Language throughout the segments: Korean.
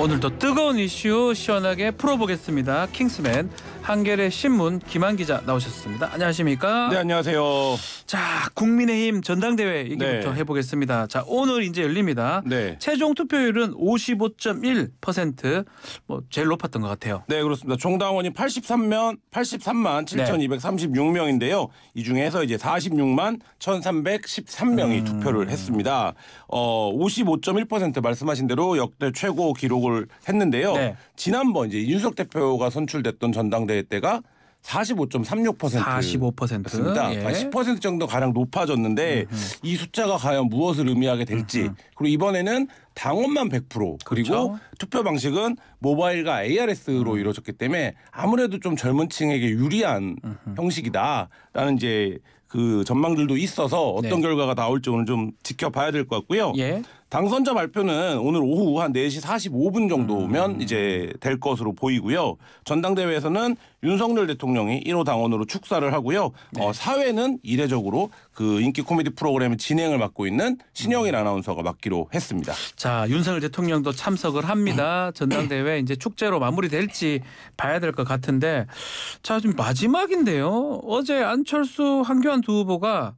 오늘도 뜨거운 이슈 시원하게 풀어보겠습니다. 킹스맨 한겨레 신문 김한 기자 나오셨습니다. 안녕하십니까? 네, 안녕하세요. 자, 국민의힘 전당대회 얘기부터 네. 해보겠습니다. 자, 오늘 이제 열립니다. 네. 최종 투표율은 55.1%뭐 제일 높았던 것 같아요. 네, 그렇습니다. 총당원이8 3명 83만 7,236명인데요. 이 중에서 이제 46만 1,313명이 음... 투표를 했습니다. 어, 55.1% 말씀하신 대로 역대 최고 기록을 공약을 했는데요. 네. 지난번 이제 윤석 대표가 선출됐던 전당대회 때가 45.36%였습니다. 예. 10% 정도 가량 높아졌는데 음흠. 이 숫자가 과연 무엇을 의미하게 될지 음흠. 그리고 이번에는 당원만 100% 그리고 그렇죠? 투표 방식은 모바일과 ARS로 음. 이루어졌기 때문에 아무래도 좀 젊은 층에게 유리한 음흠. 형식이다라는 이제 그 전망들도 있어서 어떤 네. 결과가 나올지 오늘 좀 지켜봐야 될 것 같고요. 예. 당선자 발표는 오늘 오후 한 4시 45분 정도면 음. 이제 될 것으로 보이고요. 전당대회에서는 윤석열 대통령이 1호 당원으로 축사를 하고요. 네. 어, 사회는 이례적으로 그 인기 코미디 프로그램의 진행을 맡고 있는 신영일 음. 아나운서가 맡기로 했습니다. 자, 윤석열 대통령도 참석을 합니다. 전당대회 이제 축제로 마무리될지 봐야 될 것 같은데 자, 지금 마지막인데요. 어제 안철수 한교안 두 후보가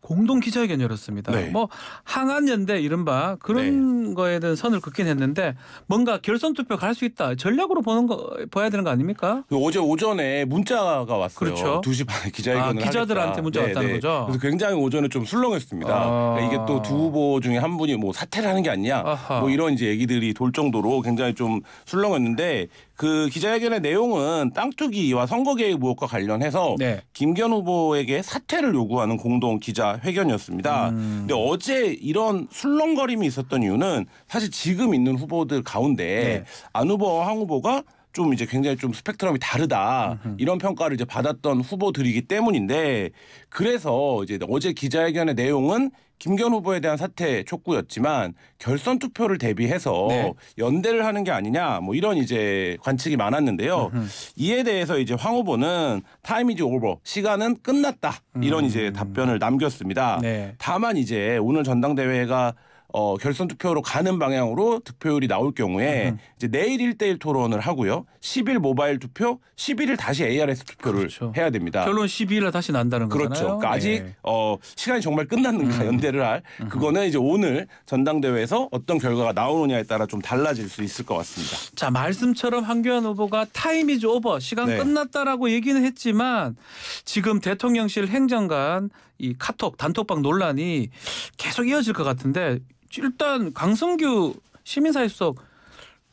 공동 기자회견 열었습니다. 네. 뭐 항한연대 이른바 그런 네. 거에 대한 선을 긋긴 했는데 뭔가 결선 투표 갈 수 있다 전략으로 보는 거 봐야 되는 거 아닙니까? 그 어제 오전에 문자가 왔어요. 그렇죠. 2시 반에 기자회견을 아, 기자들한테 하겠다. 문자 네, 왔다는 네. 거죠. 그래서 굉장히 오전에 좀 술렁했습니다. 아. 그러니까 이게 또 두 후보 중에 한 분이 뭐 사퇴를 하는 게 아니냐 뭐 아하. 뭐 이런 이제 얘기들이 돌 정도로 굉장히 좀 술렁했는데 그 기자회견의 내용은 땅 투기와 선거 개입 무엇과 관련해서 네. 김기현 후보에게 사퇴를 요구하는 공동 기자회견이었습니다. 음. 근데 어제 이런 술렁거림이 있었던 이유는 사실 지금 있는 후보들 가운데 네. 안 후보와 황 후보가 좀 이제 굉장히 좀 스펙트럼이 다르다 이런 평가를 이제 받았던 후보들이기 때문인데 그래서 이제 어제 기자회견의 내용은 김기현 후보에 대한 사퇴 촉구였지만 결선 투표를 대비해서 네. 연대를 하는 게 아니냐 뭐 이런 이제 관측이 많았는데요. 으흠. 이에 대해서 이제 황 후보는 타임이즈 오버 시간은 끝났다 이런 음. 이제 답변을 남겼습니다. 네. 다만 이제 오늘 전당대회가 어, 결선 투표로 가는 방향으로 득표율이 나올 경우에 음. 이제 내일 일대일 토론을 하고요. 10일 모바일 투표, 11일 다시 ARS 투표를 그렇죠. 해야 됩니다. 결론 12일 날 다시 난다는 거잖아요. 그렇죠. 그러니까 아직 네. 어, 시간이 정말 끝났는가 음. 연대를 할 음. 그거는 이제 오늘 전당대회에서 어떤 결과가 나오느냐에 따라 좀 달라질 수 있을 것 같습니다. 자 말씀처럼 황교안 후보가 타임이즈 오버 시간 네. 끝났다라고 얘기는 했지만 지금 대통령실 행정관 이 카톡 단톡방 논란이 계속 이어질 것 같은데 일단 강성규 시민사회 수석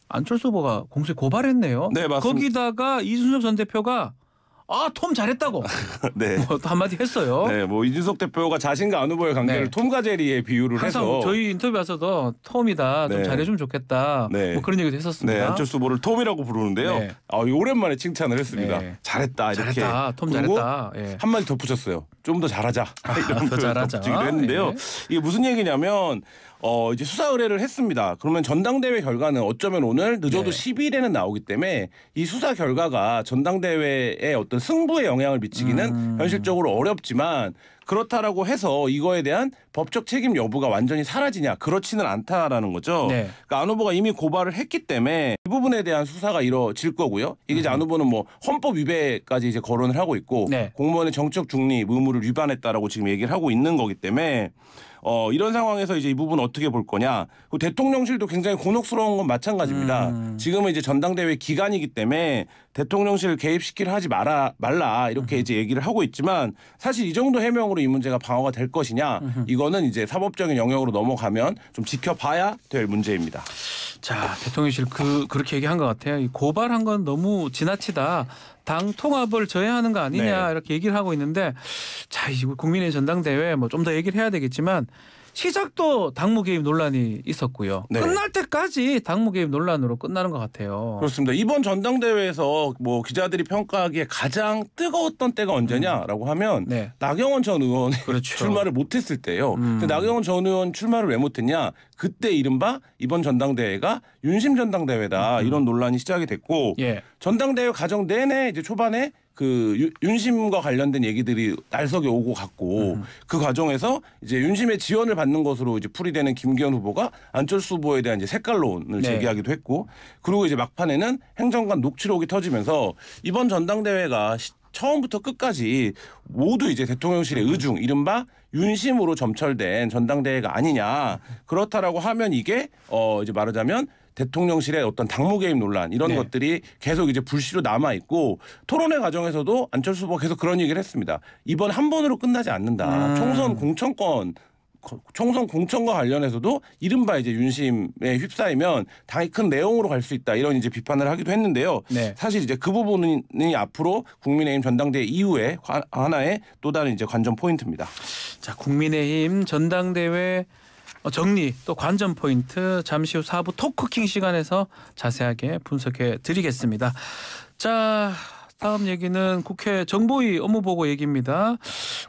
안철수 후보가 공수에 고발했네요. 네, 맞습니다. 거기다가 이준석 전 대표가 아, 톰 잘했다고. 네. 뭐, 한마디 했어요. 네, 뭐 이준석 대표가 자신과 안 후보의 관계를 네. 톰과 제리의 비유를 항상 해서 저희 인터뷰에서도 톰이다. 좀 네. 잘해주면 좋겠다. 네. 뭐 그런 얘기도 했었습니다. 네, 안철수 후보를 톰이라고 부르는데요. 네. 아, 오랜만에 칭찬을 했습니다. 네. 잘했다. 이렇게. 잘했다. 톰 잘했다. 예. 한마디 덧붙였어요. 좀 더 잘하자. 아, 이런 더 잘하자. 덧기도 했는데요. 예. 이게 무슨 얘기냐면 어 이제 수사 의뢰를 했습니다. 그러면 전당대회 결과는 어쩌면 오늘 늦어도 네. 10일에는 나오기 때문에 이 수사 결과가 전당대회에 어떤 승부에 영향을 미치기는 음. 현실적으로 어렵지만 그렇다라고 해서 이거에 대한 법적 책임 여부가 완전히 사라지냐 그렇지는 않다라는 거죠. 네. 그러니까 안 후보가 이미 고발을 했기 때문에 이 부분에 대한 수사가 이뤄질 거고요. 이게 이제 음. 안 후보는 뭐 헌법 위배까지 이제 거론을 하고 있고 네. 공무원의 정적 중립 의무를 위반했다라고 지금 얘기를 하고 있는 거기 때문에 어, 이런 상황에서 이제 이 부분 어떻게 볼 거냐. 그 대통령실도 굉장히 곤혹스러운 건 마찬가지입니다. 음. 지금은 이제 전당대회 기간이기 때문에 대통령실 개입시키를 하지 마라, 말라 이렇게 이제 얘기를 하고 있지만 사실 이 정도 해명으로 이 문제가 방어가 될 것이냐 이거는 이제 사법적인 영역으로 넘어가면 좀 지켜봐야 될 문제입니다. 자 대통령실 그 그렇게 얘기한 것 같아요. 고발한 건 너무 지나치다. 당 통합을 저해하는 거 아니냐 네. 이렇게 얘기를 하고 있는데 자, 이 국민의 전당대회 뭐 좀 더 얘기를 해야 되겠지만 시작도 당무 개입 논란이 있었고요. 네. 끝날 때까지 당무 개입 논란으로 끝나는 것 같아요. 그렇습니다. 이번 전당대회에서 뭐 기자들이 평가하기에 가장 뜨거웠던 때가 언제냐라고 하면 네. 나경원 전의원 그렇죠. 출마를 못했을 때요 음. 근데 나경원 전 의원 출마를 왜 못했냐? 그때 이른바 이번 전당대회가 윤심 전당대회다 음. 이런 논란이 시작이 됐고 예. 전당대회 과정 내내 이제 초반에 그 유, 윤심과 관련된 얘기들이 날석에 오고 갔고 음. 그 과정에서 이제 윤심의 지원을 받는 것으로 이제 풀이되는 김기현 후보가 안철수 후보에 대한 이제 색깔론을 네. 제기하기도 했고 그리고 이제 막판에는 행정관 녹취록이 터지면서 이번 전당대회가 시, 처음부터 끝까지 모두 이제 대통령실의 음. 의중 이른바 윤심으로 점철된 전당대회가 아니냐 그렇다라고 하면 이게 어 이제 말하자면 대통령실의 어떤 당무 개입 논란 이런 네. 것들이 계속 이제 불씨로 남아 있고 토론회 과정에서도 안철수 후보 계속 그런 얘기를 했습니다. 이번 한 번으로 끝나지 않는다. 음. 총선 공천권 총선 공천과 관련해서도 이른바 이제 윤심에 휩싸이면 당이 큰 내용으로 갈 수 있다 이런 이제 비판을 하기도 했는데요. 네. 사실 이제 그 부분이 앞으로 국민의힘 전당대회 이후에 하나의 또 다른 이제 관전 포인트입니다. 자, 국민의힘 전당대회 어, 정리 또 관전 포인트 잠시 후 4부 토크킹 시간에서 자세하게 분석해 드리겠습니다. 자 다음 얘기는 국회 정보위 업무보고 얘기입니다.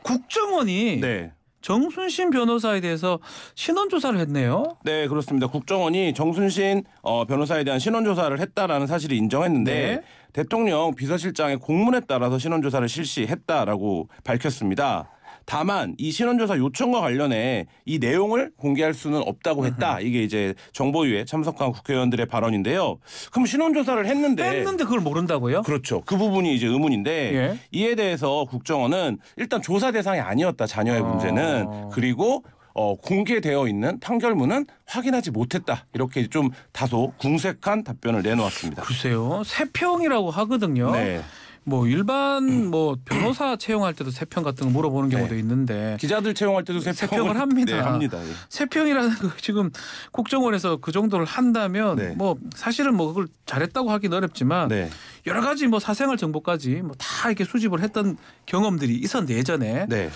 국정원이 네. 정순신 변호사에 대해서 신원조사를 했네요. 네, 그렇습니다. 국정원이 정순신 어, 변호사에 대한 신원조사를 했다라는 사실을 인정했는데 네. 대통령 비서실장의 공문에 따라서 신원조사를 실시했다라고 밝혔습니다. 다만 이 신원조사 요청과 관련해 이 내용을 공개할 수는 없다고 했다. 이게 이제 정보위에 참석한 국회의원들의 발언인데요. 그럼 신원조사를 했는데 했는데 그걸 모른다고요? 그렇죠. 그 부분이 이제 의문인데 예? 이에 대해서 국정원은 일단 조사 대상이 아니었다. 자녀의 아. 문제는 그리고 어, 공개되어 있는 판결문은 확인하지 못했다. 이렇게 좀 다소 궁색한 답변을 내놓았습니다. 글쎄요. 세평이라고 하거든요. 네. 뭐 일반 뭐 변호사 채용할 때도 세평 같은 거 물어보는 네. 경우도 네. 있는데 기자들 채용할 때도 세평을, 세평을 합니다. 네, 합니다. 예. 세평이라는 거 지금 국정원에서 그 정도를 한다면 네. 뭐 사실은 뭐 그걸 잘했다고 하긴 어렵지만 네. 여러 가지 뭐 사생활 정보까지 뭐 다 이렇게 수집을 했던 경험들이 있었는데 예전에 네.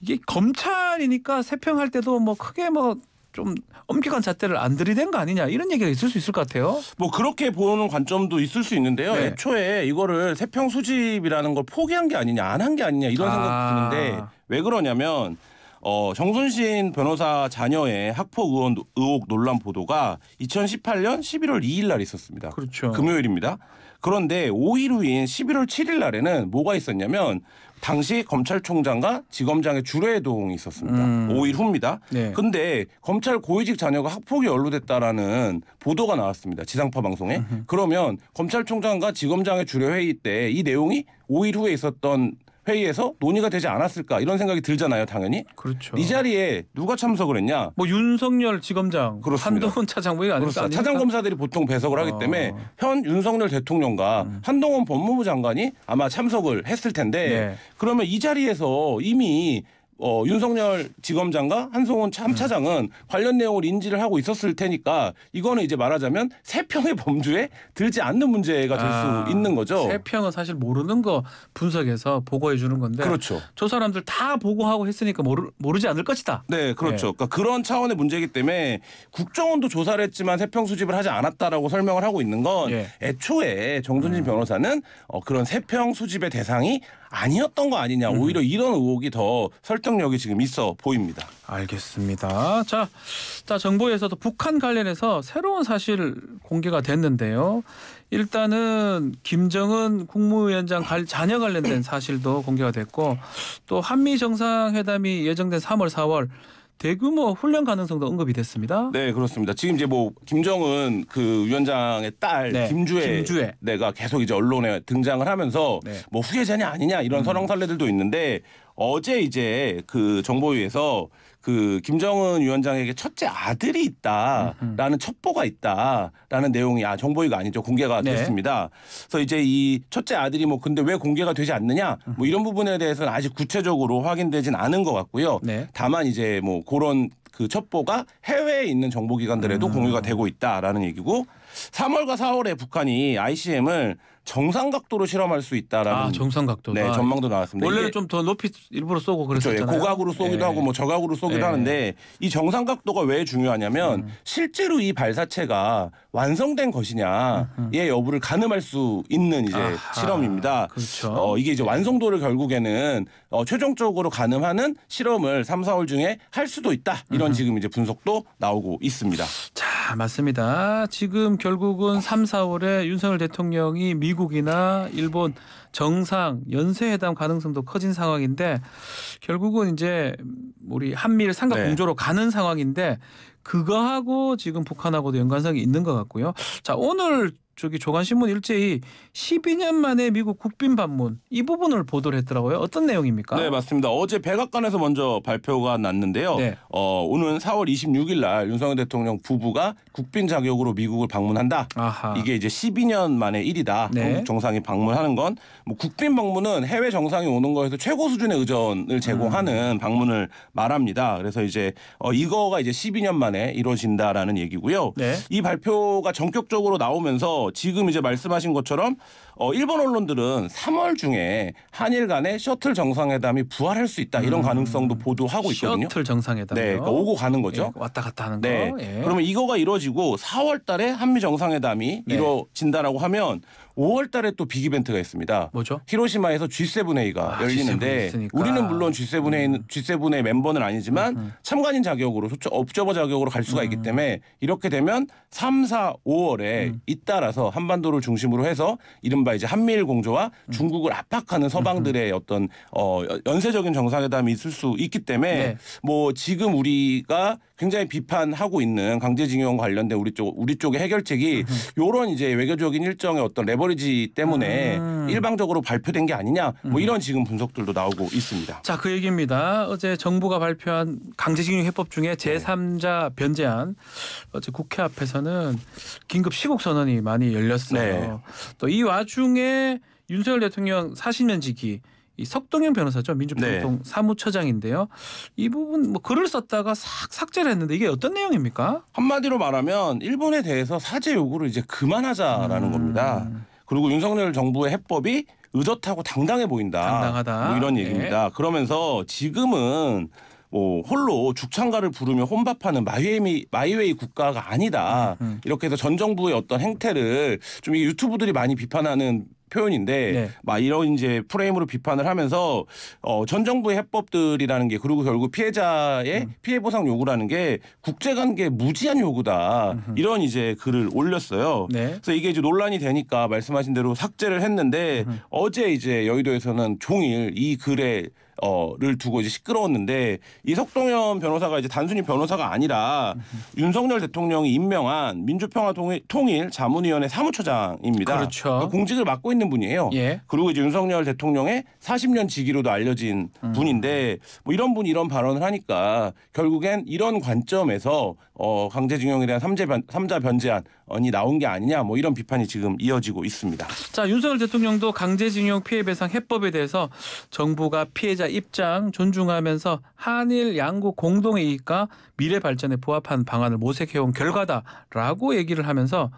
이게 검찰이니까 세평할 때도 뭐 크게 뭐좀 엄격한 잣대를 안 들이댄 거 아니냐 이런 얘기가 있을 수 있을 것 같아요. 뭐 그렇게 보는 관점도 있을 수 있는데요. 네. 애초에 이거를 세평 수집이라는 걸 포기한 게 아니냐 안 한 게 아니냐 이런 아. 생각도 드는데 왜 그러냐면 어, 정순신 변호사 자녀의 학폭 의 의혹 논란 보도가 2018년 11월 2일 날 있었습니다. 그렇죠. 금요일입니다. 그런데 5일 후인 11월 7일 날에는 뭐가 있었냐면 당시 검찰총장과 지검장의 주례동이 있었습니다. 음. 5일 후입니다. 네. 근데 검찰 고위직 자녀가 학폭이 연루됐다라는 보도가 나왔습니다. 지상파 방송에. 으흠. 그러면 검찰총장과 지검장의 주례 회의 때 이 내용이 5일 후에 있었던 회의에서 논의가 되지 않았을까 이런 생각이 들잖아요, 당연히. 그렇죠. 이 자리에 누가 참석을 했냐? 뭐 윤석열 지검장, 그렇습니다. 한동훈 차장부가 아닐까? 차장 검사들이 보통 배석을 하기 어. 때문에 현 윤석열 대통령과 음. 한동훈 법무부 장관이 아마 참석을 했을 텐데 네. 그러면 이 자리에서 이미 어, 윤석열 지검장과 한송훈 참차장은 관련 내용을 인지를 하고 있었을 테니까 이거는 이제 말하자면 세 평의 범주에 들지 않는 문제가 될수 아, 있는 거죠. 세 평은 사실 모르는 거 분석해서 보고해 주는 건데. 그렇죠. 저 사람들 다 보고하고 했으니까 모르, 모르지 않을 것이다. 네, 그렇죠. 네. 그러니까 그런 차원의 문제이기 때문에 국정원도 조사를 했지만 세평 수집을 하지 않았다라고 설명을 하고 있는 건 네. 애초에 정순진 음. 변호사는 어, 그런 세평 수집의 대상이 아니었던 거 아니냐. 음. 오히려 이런 의혹이 더 설득력이 지금 있어 보입니다. 알겠습니다. 자, 자 정부에서도 북한 관련해서 새로운 사실 공개가 됐는데요. 일단은 김정은 국무위원장 자녀 관련된 사실도 공개가 됐고 또 한미 정상회담이 예정된 3월, 4월 대규모 훈련 가능성도 언급이 됐습니다. 네, 그렇습니다. 지금 이제 뭐 김정은 그 위원장의 딸 네, 김주혜, 김주혜. 내가 계속 이제 언론에 등장을 하면서 네. 뭐 후계자냐 아니냐 이런 음. 설왕설래들도 있는데 어제 이제 그 정보위에서 그 김정은 위원장에게 첫째 아들이 있다라는 음, 음. 첩보가 있다라는 내용이 아 정보위가 아니죠 공개가 네. 됐습니다. 그래서 이제 이 첫째 아들이 뭐 근데 왜 공개가 되지 않느냐 뭐 음. 이런 부분에 대해서는 아직 구체적으로 확인되진 않은 것 같고요. 네. 다만 이제 뭐 그런 그 첩보가 해외에 있는 정보기관들에도 음. 공유가 되고 있다라는 얘기고 3월과 4월에 북한이 ICM을 정상 각도로 실험할 수 있다라는 아, 정상 각도 네, 전망도 나왔습니다. 원래는 좀 더 높이 일부러 쏘고 그랬잖아요 그렇죠. 예, 고각으로 쏘기도 네. 하고 뭐 저각으로 쏘기도 네. 하는데 이 정상 각도가 왜 중요하냐면 음. 실제로 이 발사체가 완성된 것이냐의 음. 여부를 가늠할 수 있는 이제 아하. 실험입니다. 그렇죠. 어, 이게 이제 완성도를 결국에는 어, 최종적으로 가늠하는 실험을 3, 4월 중에 할 수도 있다. 이런 음. 지금 이제 분석도 나오고 있습니다. 자, 맞습니다. 지금 결국은 3, 4월에 윤석열 대통령이 미국이나 일본 정상 연쇄회담 가능성도 커진 상황인데 결국은 이제 우리 한미일 삼각 네. 공조로 가는 상황인데 그거하고 지금 북한하고도 연관성이 있는 것 같고요. 자 오늘 저기 조간신문 일제히 12년 만에 미국 국빈 방문 이 부분을 보도를 했더라고요. 어떤 내용입니까? 네 맞습니다. 어제 백악관에서 먼저 발표가 났는데요. 네. 어, 오는 4월 26일 날 윤석열 대통령 부부가 국빈 자격으로 미국을 방문한다. 아하. 이게 이제 12년 만에 일이다. 네. 한국 정상이 방문하는 건 뭐 국빈 방문은 해외 정상이 오는 거에서 최고 수준의 의전을 제공하는 음. 방문을 말합니다. 그래서 이제 어, 이거가 이제 12년 만에 이루어진다라는 얘기고요. 네. 이 발표가 전격적으로 나오면서 지금 이제 말씀하신 것처럼 어, 일본 언론들은 3월 중에 한일 간의 셔틀 정상회담이 부활할 수 있다 이런 음. 가능성도 보도하고 있거든요. 셔틀 정상회담. 네, 그러니까 오고 가는 거죠. 예, 왔다 갔다 하는 네. 거. 예. 그러면 이거가 이루어지고 4월달에 한미 정상회담이 네. 이루어진다라고 하면 5월달에 또 빅이벤트가 있습니다. 뭐죠? 히로시마에서 g 7 a 가 아, 열리는데 G7 우리는 물론 g 7 a 음. G7의 멤버는 아니지만 음. 참관인 자격으로 업저버 자격으로 갈 수가 있기 음. 때문에 이렇게 되면 3, 4, 5월에 잇따라서 한반도를 중심으로 해서 이른바 이른바 이제 한미일 공조와 음. 중국을 압박하는 서방들의 음. 어떤 어 연쇄적인 정상회담이 있을 수 있기 때문에 네. 뭐 지금 우리가 굉장히 비판하고 있는 강제징용 관련된 우리 쪽 우리 쪽의 해결책이 요런 이제 외교적인 일정의 어떤 레버리지 때문에 음. 일방적으로 발표된 게 아니냐 뭐 음. 이런 지금 분석들도 나오고 있습니다. 자, 그 얘기입니다. 어제 정부가 발표한 강제징용 해법 중에 제3자 변제안 어제 국회 앞에서는 긴급 시국 선언이 많이 열렸어요. 네. 또이 와중 중에 윤석열 대통령 사실면직이 이 석동현 변호사죠 민주평통 네. 사무처장인데요. 이 부분 뭐 글을 썼다가 싹 삭제를 했는데 이게 어떤 내용입니까? 한마디로 말하면 일본에 대해서 사죄 요구를 이제 그만하자라는 음. 겁니다. 그리고 윤석열 정부의 해법이 의젓하고 당당해 보인다. 당당하다. 뭐 이런 얘기입니다. 네. 그러면서 지금은 뭐 홀로 죽창가를 부르며 혼밥하는 마이웨이 마이웨이 국가가 아니다 음. 음. 이렇게 해서 전 정부의 어떤 행태를 좀 이게 유튜브들이 많이 비판하는 표현인데 네. 막 이런 이제 프레임으로 비판을 하면서 어, 전 정부의 해법들이라는 게 그리고 결국 피해자의 음. 피해 보상 요구라는 게 국제관계 무지한 요구다 음흠. 이런 이제 글을 올렸어요. 네. 그래서 이게 이제 논란이 되니까 말씀하신 대로 삭제를 했는데 음. 어제 이제 여의도에서는 종일 이 글에 어를 두고 이제 시끄러웠는데 이석동현 변호사가 이제 단순히 변호사가 아니라 윤석열 대통령이 임명한 민주평화통일 자문위원회 사무처장입니다. 그렇죠. 그러니까 공직을 맡고 있는 분이에요. 예. 그리고 이제 윤석열 대통령의 40년 지기로도 알려진 음. 분인데 뭐 이런 분이 이런 발언을 하니까 결국엔 이런 관점에서 어 강제징용에 대한 삼재 변, 삼자 변제안이 나온 게 아니냐 뭐 이런 비판이 지금 이어지고 있습니다. 자 윤석열 대통령도 강제징용 피해배상 해법에 대해서 정부가 피해자 당사자 입장 존중하면서 한일 양국 공동의 이익과 미래 발전에 부합한 방안을 모색해온 결과다라고 얘기를 하면서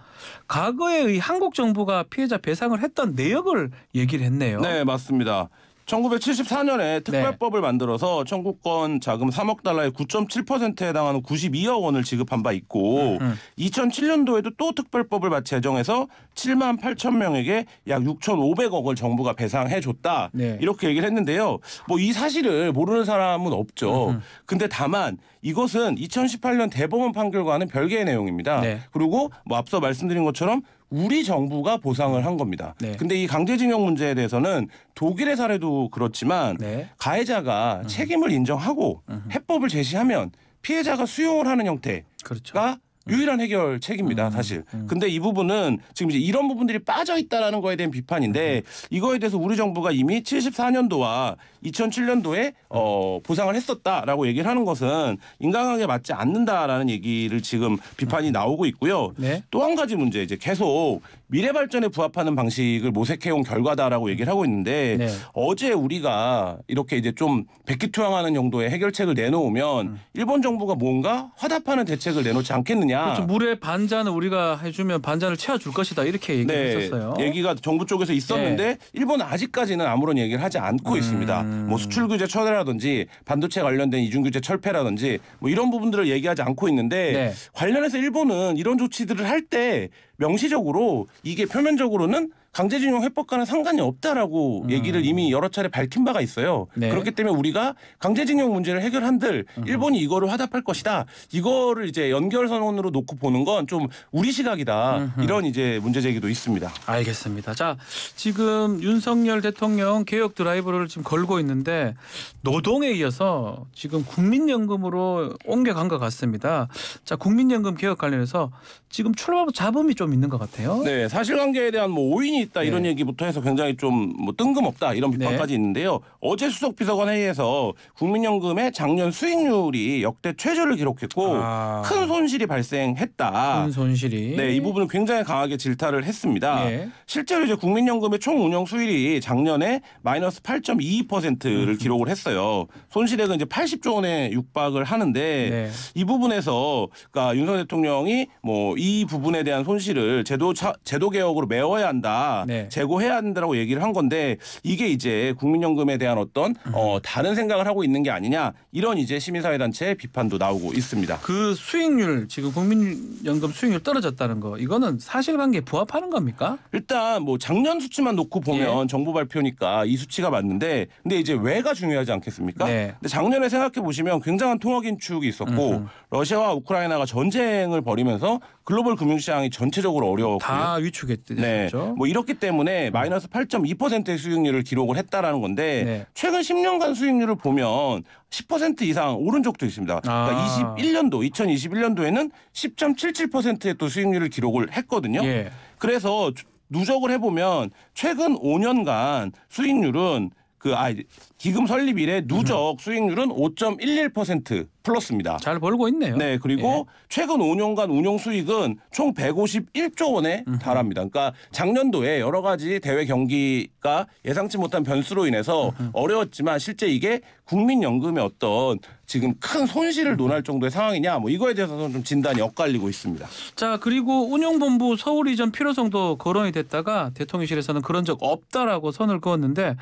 과거에 한국 정부가 피해자 배상을 했던 내역을 얘기를 했네요. 네, 맞습니다. 1974년에 특별법을 만들어서 청구권 자금 3억 달러의 9.7%에 해당하는 92억 원을 지급한 바 있고 음. 2007년도에도 음. 또 특별법을 제정해서 7만 8천 명에게 약 6,500억을 정부가 배상해 줬다 네. 이렇게 얘기를 했는데요. 뭐 이 사실을 모르는 사람은 없죠. 음. 음. 근데 다만 이것은 2018년 대법원 판결과는 별개의 내용입니다. 네. 그리고 뭐 앞서 말씀드린 것처럼 우리 정부가 보상을 한 겁니다. 네. 근데 이 강제징용 문제에 대해서는 독일의 사례도 그렇지만 네. 가해자가 음. 책임을 인정하고 음. 해법을 제시하면 피해자가 수용을 하는 형태가 그렇죠. 음. 유일한 해결책입니다, 음, 음, 사실. 음. 근데 이 부분은 지금 이제 이런 부분들이 빠져 있다라는 거에 대한 비판인데 음, 음. 이거에 대해서 우리 정부가 이미 74년도와 2007년도에 어, 보상을 했었다라고 얘기를 하는 것은 인간관계 맞지 않는다라는 얘기를 지금 비판이 나오고 있고요. 네. 또한 가지 문제 이제 계속 미래 발전에 부합하는 방식을 모색해온 결과다라고 얘기를 하고 있는데 네. 어제 우리가 이렇게 이제 좀 백기투항하는 정도의 해결책을 내놓으면 음. 일본 정부가 뭔가 화답하는 대책을 내놓지 않겠느냐. 그렇죠. 물의 반잔을 우리가 해주면 반잔을 채워줄 것이다 이렇게 얘기했었어요. 네. 얘기가 정부 쪽에서 있었는데 네. 일본은 아직까지는 아무런 얘기를 하지 않고 음. 있습니다. 뭐 수출 규제 철회라든지 반도체 관련된 이중 규제 철폐라든지 뭐 이런 부분들을 얘기하지 않고 있는데 네. 관련해서 일본은 이런 조치들을 할 때 명시적으로 이게 표면적으로는 강제징용 해법과는 상관이 없다라고 음. 얘기를 이미 여러 차례 밝힌 바가 있어요. 네. 그렇기 때문에 우리가 강제징용 문제를 해결한들 음. 일본이 이거를 화답할 것이다. 이거를 이제 연결선언으로 놓고 보는 건 좀 우리 시각이다. 이런 이제 문제 제기도 있습니다. 알겠습니다. 자 지금 윤석열 대통령 개혁 드라이브를 지금 걸고 있는데 노동에 이어서 지금 국민연금으로 옮겨간 것 같습니다. 자 국민연금 개혁 관련해서 지금 출발 잡음이 좀 있는 것 같아요. 네 사실관계에 대한 뭐 오인이 있다 네. 이런 네. 얘기부터 해서 굉장히 좀 뭐 뜬금없다 이런 네. 비판까지 네. 있는데요. 어제 수석 비서관 회의에서 국민연금의 작년 수익률이 역대 최저를 기록했고 아. 큰 손실이 발생했다. 큰 손실이. 네, 이 부분은 굉장히 강하게 질타를 했습니다. 네. 실제로 이제 국민연금의 총 운영 수익이 작년에 마이너스 8.22%를 음. 기록을 했어요. 손실액은 이제 80조 원에 육박을 하는데 네. 이 부분에서 그러니까 윤석열 대통령이 뭐 이 부분에 대한 손실을 제도 차, 제도 개혁으로 메워야 한다. 있 네. 제고해야 한다고 얘기를 한 건데 이게 이제 국민연금에 대한 어떤 어, 음. 어, 다른 생각을 하고 있는 게 아니냐 이런 이제 시민사회단체의 비판도 나오고 있습니다. 그 수익률 지금 국민연금 수익률 떨어졌다는 거 이거는 사실관계에 부합하는 겁니까? 일단 뭐 작년 수치만 놓고 보면 예. 정부 발표니까 이 수치가 맞는데 근데 이제 왜가 중요하지 않겠습니까? 네. 근데 작년에 생각해 보시면 굉장한 통화 긴축이 있었고 음 러시아와 우크라이나가 전쟁을 벌이면서 글로벌 금융시장이 전체적으로 어려웠고요. 다 위축했죠. 네. 뭐 이렇기 때문에 음. 마이너스 8.2%의 수익률을 기록을 했다라는 건데 네. 최근 10년간 수익률을 보면 10% 이상 오른 적도 있습니다. 아. 그러니까 아. 21년도 2021년도에는 10.77%의 또 수익률을 기록을 했거든요. 예. 그래서 누적을 해보면 최근 5년간 수익률은 그 아, 기금 설립 이래 누적 음. 수익률은 5.11% 플러스입니다. 잘 벌고 있네요. 네, 그리고 예. 최근 5년간 운용 수익은 총 151조 원에 달합니다. 그러니까 작년도에 여러 가지 대외 경기가 예상치 못한 변수로 인해서 음흠. 어려웠지만 실제 이게 국민연금의 어떤 지금 큰 손실을 논할 정도의 상황이냐 뭐 이거에 대해서는 좀 진단이 엇갈리고 있습니다. 자 그리고 운영본부 서울 이전 필요성도 거론이 됐다가 대통령실에서는 그런 적 없다라고 선을 그었는데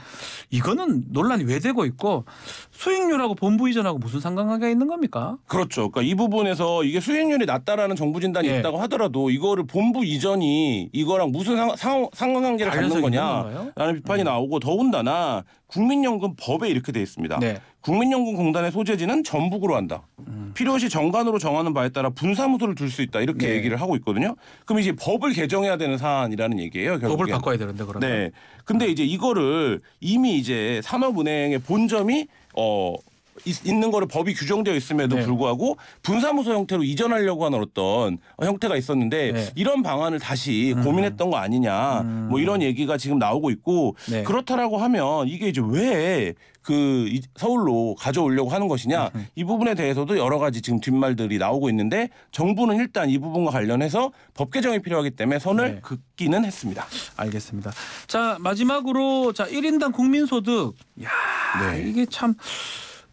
이거는 논란이 왜 되고 있고 수익률하고 본부 이전하고 무슨 상관관계가 있는 겁니까? 그렇죠. 그러니까 이 부분에서 이게 수익률이 낮다라는 정부 진단이 예. 있다고 하더라도 이거를 본부 이전이 이거랑 무슨 상, 상, 상관관계를 갖는 거냐라는 비판이 음. 나오고 더군다나 국민연금 법에 이렇게 돼 있습니다. 네. 국민연금공단의 소재지는 전북으로 한다. 음. 필요시 정관으로 정하는 바에 따라 분사무소를 둘 수 있다. 이렇게 네. 얘기를 하고 있거든요. 그럼 이제 법을 개정해야 되는 사안이라는 얘기예요. 결국엔. 법을 바꿔야 되는데 그러면. 네. 근데 음. 이제 이거를 이미 이제 산업은행의 본점이 어 있, 는 거를 법이 규정되어 있음에도 네. 불구하고 분사무소 형태로 이전하려고 하는 어떤 형태가 있었는데 네. 이런 방안을 다시 음. 고민했던 거 아니냐 뭐 음. 뭐 이런 얘기가 지금 나오고 있고 네. 그렇다라고 하면 이게 이제 왜 그 서울로 가져오려고 하는 것이냐 음. 이 부분에 대해서도 여러 가지 지금 뒷말들이 나오고 있는데 정부는 일단 이 부분과 관련해서 법 개정이 필요하기 때문에 선을 네. 긋기는 했습니다. 알겠습니다. 자 마지막으로 자 1인당 국민소득 야 네. 이게 참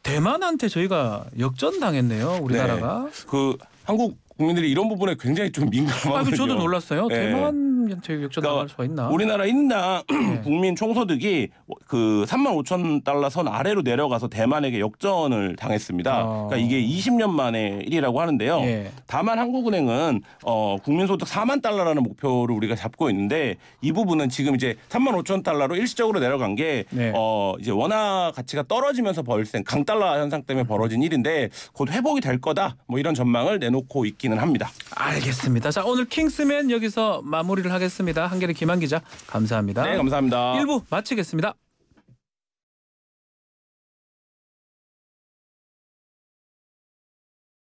대만한테 저희가 역전당했네요. 우리나라가. 네. 그 한국 국민들이 이런 부분에 굉장히 좀 민감하거든요. 아, 저도 놀랐어요. 네. 대만 경제정 6조 그러니까 나갈 수 있나? 우리나라 인당 네. 국민 총소득이 그 3만 5천 달러 선 아래로 내려가서 대만에게 역전을 당했습니다. 어. 그러니까 이게 20년 만에 일이라고 하는데요. 예. 다만 한국은행은 어, 국민소득 4만 달러라는 목표를 우리가 잡고 있는데 이 부분은 지금 이제 3만 5천 달러로 일시적으로 내려간 게 네. 어, 이제 원화 가치가 떨어지면서 벌생 강달러 현상 때문에 벌어진 일인데 곧 회복이 될 거다 뭐 이런 전망을 내놓고 있기는 합니다. 알겠습니다. 자 오늘 킹스맨 여기서 마무리를 하겠습니다. 하겠습니다. 한겨레 김한 기자 감사합니다. 네, 감사합니다. 1부 마치겠습니다.